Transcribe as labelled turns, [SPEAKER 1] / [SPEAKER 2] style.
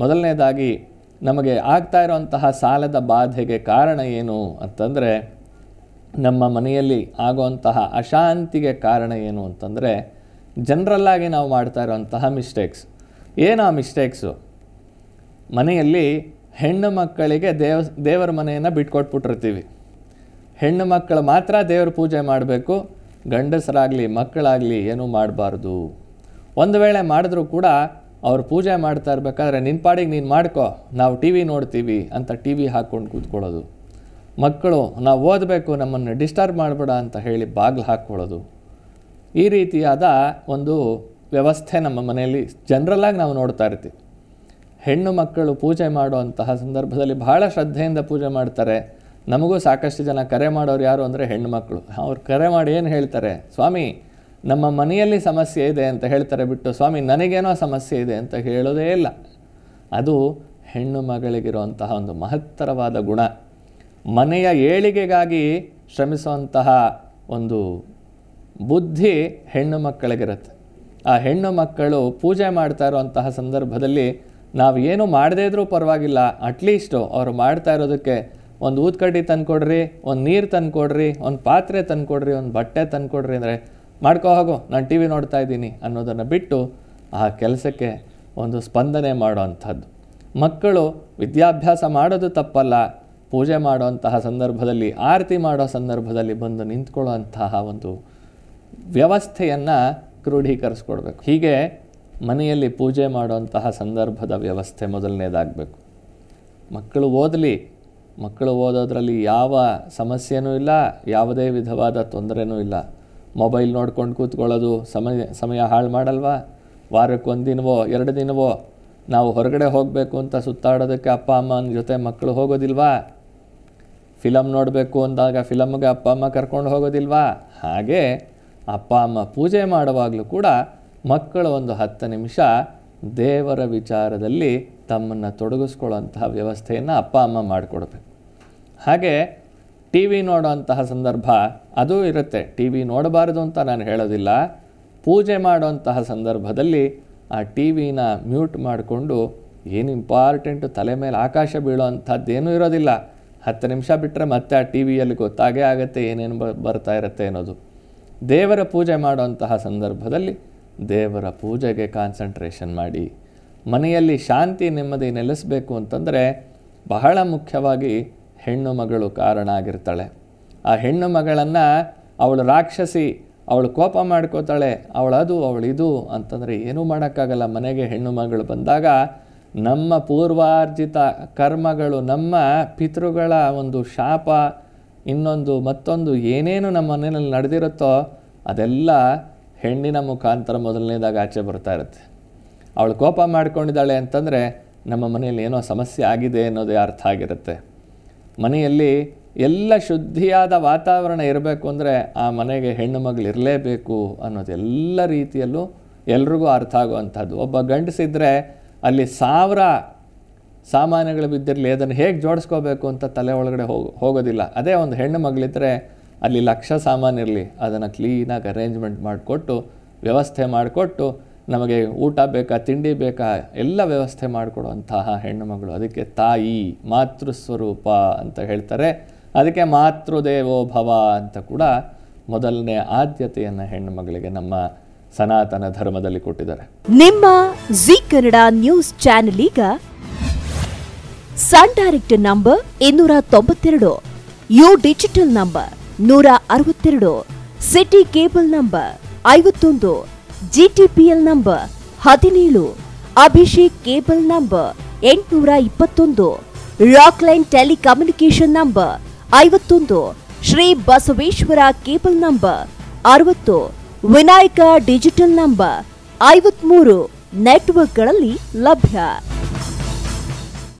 [SPEAKER 1] ಮೊದಲನೇದಾಗಿ ನಮಗೆ ಆಗ್ತಾ ಇರುವಂತಹ ಸಾಲದ ಬಾಧೆಗೆ ಕಾರಣ ಏನು ಅಂತಂದರೆ ನಮ್ಮ ಮನೆಯಲ್ಲಿ ಆಗುವಂತಹ ಅಶಾಂತಿಗೆ ಕಾರಣ ಏನು ಅಂತಂದರೆ ಜನರಲ್ಲಾಗಿ ನಾವು ಮಾಡ್ತಾ ಇರುವಂತಹ ಮಿಸ್ಟೇಕ್ಸ್ ಏನು ಆ ಮಿಸ್ಟೇಕ್ಸು ಮನೆಯಲ್ಲಿ ಹೆಣ್ಣು ಮಕ್ಕಳಿಗೆ ದೇವ ದೇವರ ಮನೆಯನ್ನು ಬಿಟ್ಕೊಟ್ಬಿಟ್ಟಿರ್ತೀವಿ ಹೆಣ್ಣು ಮಕ್ಕಳು ಮಾತ್ರ ದೇವರ ಪೂಜೆ ಮಾಡಬೇಕು ಗಂಡಸರಾಗಲಿ ಮಕ್ಕಳಾಗಲಿ ಏನೂ ಮಾಡಬಾರ್ದು ಒಂದು ವೇಳೆ ಮಾಡಿದ್ರೂ ಕೂಡ ಅವ್ರು ಪೂಜೆ ಮಾಡ್ತಾ ಇರಬೇಕಾದ್ರೆ ನಿನ್ನ ಪಾಡಿಗೆ ನೀನು ಮಾಡ್ಕೋ ನಾವು ಟಿ ವಿ ನೋಡ್ತೀವಿ ಅಂತ ಟಿ ವಿ ಹಾಕ್ಕೊಂಡು ಕೂತ್ಕೊಳ್ಳೋದು ಮಕ್ಕಳು ನಾವು ಓದಬೇಕು ನಮ್ಮನ್ನು ಡಿಸ್ಟರ್ಬ್ ಮಾಡಬೇಡ ಅಂತ ಹೇಳಿ ಬಾಗಿಲು ಹಾಕ್ಕೊಳ್ಳೋದು ಈ ರೀತಿಯಾದ ಒಂದು ವ್ಯವಸ್ಥೆ ನಮ್ಮ ಮನೆಯಲ್ಲಿ ಜನರಲ್ಲಾಗಿ ನಾವು ನೋಡ್ತಾ ಇರ್ತೀವಿ ಹೆಣ್ಣು ಮಕ್ಕಳು ಪೂಜೆ ಮಾಡುವಂತಹ ಸಂದರ್ಭದಲ್ಲಿ ಬಹಳ ಶ್ರದ್ಧೆಯಿಂದ ಪೂಜೆ ಮಾಡ್ತಾರೆ ನಮಗೂ ಸಾಕಷ್ಟು ಜನ ಕರೆ ಮಾಡೋರು ಯಾರು ಅಂದರೆ ಹೆಣ್ಣು ಮಕ್ಕಳು ಅವ್ರು ಕರೆ ಮಾಡಿ ಏನು ಹೇಳ್ತಾರೆ ಸ್ವಾಮಿ ನಮ್ಮ ಮನೆಯಲ್ಲಿ ಸಮಸ್ಯೆ ಇದೆ ಅಂತ ಹೇಳ್ತಾರೆ ಬಿಟ್ಟು ಸ್ವಾಮಿ ನನಗೇನೋ ಸಮಸ್ಯೆ ಇದೆ ಅಂತ ಹೇಳೋದೇ ಇಲ್ಲ ಅದು ಹೆಣ್ಣು ಮಗಳಿಗಿರುವಂತಹ ಒಂದು ಮಹತ್ತರವಾದ ಗುಣ ಮನೆಯ ಏಳಿಗೆಗಾಗಿ ಶ್ರಮಿಸುವಂತಹ ಒಂದು ಬುದ್ಧಿ ಹೆಣ್ಣು ಮಕ್ಕಳಿಗಿರುತ್ತೆ ಆ ಹೆಣ್ಣು ಮಕ್ಕಳು ಪೂಜೆ ಮಾಡ್ತಾ ಇರುವಂತಹ ಸಂದರ್ಭದಲ್ಲಿ ನಾವು ಏನು ಮಾಡದೇ ಇದ್ರೂ ಪರವಾಗಿಲ್ಲ ಅಟ್ಲೀಸ್ಟು ಅವರು ಮಾಡ್ತಾ ಇರೋದಕ್ಕೆ ಒಂದು ಊದ್ಕಡ್ಡಿ ಕೊಡ್ರಿ ಒಂದು ನೀರು ಕೊಡ್ರಿ ಒಂದು ಪಾತ್ರೆ ಕೊಡ್ರಿ ಒಂದು ಬಟ್ಟೆ ಕೊಡ್ರಿ ಅಂದರೆ ಮಾಡ್ಕೋ ಹೋಗೋ ನಾನು ಟಿ ವಿ ನೋಡ್ತಾ ಇದ್ದೀನಿ ಅನ್ನೋದನ್ನು ಬಿಟ್ಟು ಆ ಕೆಲಸಕ್ಕೆ ಒಂದು ಸ್ಪಂದನೆ ಮಾಡೋವಂಥದ್ದು ಮಕ್ಕಳು ವಿದ್ಯಾಭ್ಯಾಸ ಮಾಡೋದು ತಪ್ಪಲ್ಲ ಪೂಜೆ ಮಾಡುವಂತಹ ಸಂದರ್ಭದಲ್ಲಿ ಆರತಿ ಮಾಡೋ ಸಂದರ್ಭದಲ್ಲಿ ಬಂದು ನಿಂತ್ಕೊಳ್ಳುವಂತಹ ಒಂದು ವ್ಯವಸ್ಥೆಯನ್ನು ಕ್ರೋಢೀಕರಿಸ್ಕೊಡ್ಬೇಕು ಹೀಗೆ ಮನೆಯಲ್ಲಿ ಪೂಜೆ ಮಾಡುವಂತಹ ಸಂದರ್ಭದ ವ್ಯವಸ್ಥೆ ಮೊದಲನೇದಾಗಬೇಕು ಮಕ್ಕಳು ಓದಲಿ ಮಕ್ಕಳು ಓದೋದ್ರಲ್ಲಿ ಯಾವ ಸಮಸ್ಯೆನೂ ಇಲ್ಲ ಯಾವುದೇ ವಿಧವಾದ ತೊಂದರೆನೂ ಇಲ್ಲ ಮೊಬೈಲ್ ನೋಡ್ಕೊಂಡು ಕೂತ್ಕೊಳ್ಳೋದು ಸಮಯ ಸಮಯ ಹಾಳು ಮಾಡಲ್ವಾ ವಾರಕ್ಕೊಂದು ದಿನವೋ ಎರಡು ದಿನವೋ ನಾವು ಹೊರಗಡೆ ಹೋಗಬೇಕು ಅಂತ ಸುತ್ತಾಡೋದಕ್ಕೆ ಅಪ್ಪ ಅಮ್ಮನ ಜೊತೆ ಮಕ್ಕಳು ಹೋಗೋದಿಲ್ವಾ ಫಿಲಮ್ ನೋಡಬೇಕು ಅಂದಾಗ ಫಿಲಮ್ಗೆ ಅಪ್ಪ ಅಮ್ಮ ಕರ್ಕೊಂಡು ಹೋಗೋದಿಲ್ವಾ ಹಾಗೆ ಅಪ್ಪ ಅಮ್ಮ ಪೂಜೆ ಮಾಡುವಾಗಲೂ ಕೂಡ ಮಕ್ಕಳು ಒಂದು ಹತ್ತು ನಿಮಿಷ ದೇವರ ವಿಚಾರದಲ್ಲಿ ತಮ್ಮನ್ನು ತೊಡಗಿಸ್ಕೊಳ್ಳೋಂತಹ ವ್ಯವಸ್ಥೆಯನ್ನು ಅಪ್ಪ ಅಮ್ಮ ಮಾಡಿಕೊಡ್ಬೇಕು ಹಾಗೆ ಟಿ ವಿ ನೋಡುವಂತಹ ಸಂದರ್ಭ ಅದು ಇರುತ್ತೆ ಟಿ ವಿ ನೋಡಬಾರದು ಅಂತ ನಾನು ಹೇಳೋದಿಲ್ಲ ಪೂಜೆ ಮಾಡುವಂತಹ ಸಂದರ್ಭದಲ್ಲಿ ಆ ಟಿ ವಿನ ಮ್ಯೂಟ್ ಮಾಡಿಕೊಂಡು ಏನು ಇಂಪಾರ್ಟೆಂಟ್ ತಲೆ ಮೇಲೆ ಆಕಾಶ ಬೀಳುವಂಥದ್ದೇನೂ ಇರೋದಿಲ್ಲ ಹತ್ತು ನಿಮಿಷ ಬಿಟ್ಟರೆ ಮತ್ತೆ ಆ ಟಿ ವಿಯಲ್ಲಿ ಗೊತ್ತಾಗೇ ಆಗುತ್ತೆ ಏನೇನು ಬರ್ತಾ ಇರುತ್ತೆ ಅನ್ನೋದು ದೇವರ ಪೂಜೆ ಮಾಡೋಂತಹ ಸಂದರ್ಭದಲ್ಲಿ ದೇವರ ಪೂಜೆಗೆ ಕಾನ್ಸಂಟ್ರೇಷನ್ ಮಾಡಿ ಮನೆಯಲ್ಲಿ ಶಾಂತಿ ನೆಮ್ಮದಿ ನೆಲೆಸಬೇಕು ಅಂತಂದರೆ ಬಹಳ ಮುಖ್ಯವಾಗಿ ಹೆಣ್ಣು ಮಗಳು ಕಾರಣ ಆಗಿರ್ತಾಳೆ ಆ ಹೆಣ್ಣು ಮಗಳನ್ನು ಅವಳು ರಾಕ್ಷಸಿ ಅವಳು ಕೋಪ ಮಾಡ್ಕೋತಾಳೆ ಅವಳದು ಅವಳಿದು ಅಂತಂದರೆ ಏನೂ ಮಾಡೋಕ್ಕಾಗಲ್ಲ ಮನೆಗೆ ಹೆಣ್ಣು ಮಗಳು ಬಂದಾಗ ನಮ್ಮ ಪೂರ್ವಾರ್ಜಿತ ಕರ್ಮಗಳು ನಮ್ಮ ಪಿತೃಗಳ ಒಂದು ಶಾಪ ಇನ್ನೊಂದು ಮತ್ತೊಂದು ಏನೇನು ನಮ್ಮ ಮನೆಯಲ್ಲಿ ನಡೆದಿರುತ್ತೋ ಅದೆಲ್ಲ ಹೆಣ್ಣಿನ ಮುಖಾಂತರ ಮೊದಲನೇದಾಗ ಆಚೆ ಬರ್ತಾ ಇರುತ್ತೆ ಅವಳು ಕೋಪ ಮಾಡ್ಕೊಂಡಿದ್ದಾಳೆ ಅಂತಂದರೆ ನಮ್ಮ ಮನೆಯಲ್ಲಿ ಏನೋ ಸಮಸ್ಯೆ ಆಗಿದೆ ಅನ್ನೋದೇ ಅರ್ಥ ಆಗಿರುತ್ತೆ ಮನೆಯಲ್ಲಿ ಎಲ್ಲ ಶುದ್ಧಿಯಾದ ವಾತಾವರಣ ಇರಬೇಕು ಅಂದರೆ ಆ ಮನೆಗೆ ಹೆಣ್ಣು ಮಗಳಿರಲೇಬೇಕು ಇರಲೇಬೇಕು ರೀತಿಯಲ್ಲೂ ಎಲ್ರಿಗೂ ಅರ್ಥ ಆಗುವಂಥದ್ದು ಒಬ್ಬ ಗಂಡಸಿದ್ರೆ ಅಲ್ಲಿ ಸಾವಿರ ಸಾಮಾನ್ಯಗಳು ಬಿದ್ದಿರಲಿ ಅದನ್ನು ಹೇಗೆ ಜೋಡಿಸ್ಕೋಬೇಕು ಅಂತ ತಲೆ ಒಳಗಡೆ ಹೋಗೋ ಹೋಗೋದಿಲ್ಲ ಅದೇ ಒಂದು ಹೆಣ್ಣು ಮಗಳಿದ್ದರೆ ಅಲ್ಲಿ ಲಕ್ಷ ಸಾಮಾನು ಅದನ್ನು ಕ್ಲೀನಾಗಿ ಅರೇಂಜ್ಮೆಂಟ್ ಮಾಡಿಕೊಟ್ಟು ವ್ಯವಸ್ಥೆ ಮಾಡಿಕೊಟ್ಟು ನಮಗೆ ಊಟ ಬೇಕಾ ತಿಂಡಿ ಬೇಕಾ ಎಲ್ಲ ವ್ಯವಸ್ಥೆ ಮಾಡಿಕೊಡುವಂತಹ ಮಗಳು ಅದಕ್ಕೆ ತಾಯಿ ಮಾತೃ ಸ್ವರೂಪ ಅಂತ ಹೇಳ್ತಾರೆ ಅದಕ್ಕೆ ಮಾತೃದೇವೋ ಭವ ಅಂತ ಕೂಡ ಮೊದಲನೇ ಆದ್ಯತೆಯನ್ನು ಹೆಣ್ಣು ಮಗಳಿಗೆ ನಮ್ಮ ಸನಾತನ ಧರ್ಮದಲ್ಲಿ ಕೊಟ್ಟಿದ್ದಾರೆ
[SPEAKER 2] ನಿಮ್ಮ ಜಿ ಕನ್ನಡ ನ್ಯೂಸ್ ಚಾನೆಲ್ ಈಗ ಸನ್ ಡೈರೆಕ್ಟ್ ನಂಬರ್ ಇನ್ನೂರ ತೊಂಬತ್ತೆರಡು ಯು ಡಿಜಿಟಲ್ ನಂಬರ್ ನೂರ ಅರವತ್ತೆರಡು ಸಿಟಿ ಕೇಬಲ್ ನಂಬರ್ ಐವತ್ತೊಂದು ಜಿಟಿಪಿಎಲ್ ನಂಬರ್ ಹದಿನೇಳು ಅಭಿಷೇಕ್ ಕೇಬಲ್ ನಂಬರ್ ಎಂಟುನೂರ ಇಪ್ಪತ್ತೊಂದು ರಾಕ್ಲೈನ್ ಟೆಲಿಕಮ್ಯುನಿಕೇಶನ್ ನಂಬರ್ ಐವತ್ತೊಂದು ಶ್ರೀ ಬಸವೇಶ್ವರ ಕೇಬಲ್ ನಂಬರ್ ಅರವತ್ತು ವಿನಾಯಕ ಡಿಜಿಟಲ್ ನಂಬರ್ ಐವತ್ಮೂರು ನೆಟ್ವರ್ಕ್ಗಳಲ್ಲಿ ಲಭ್ಯ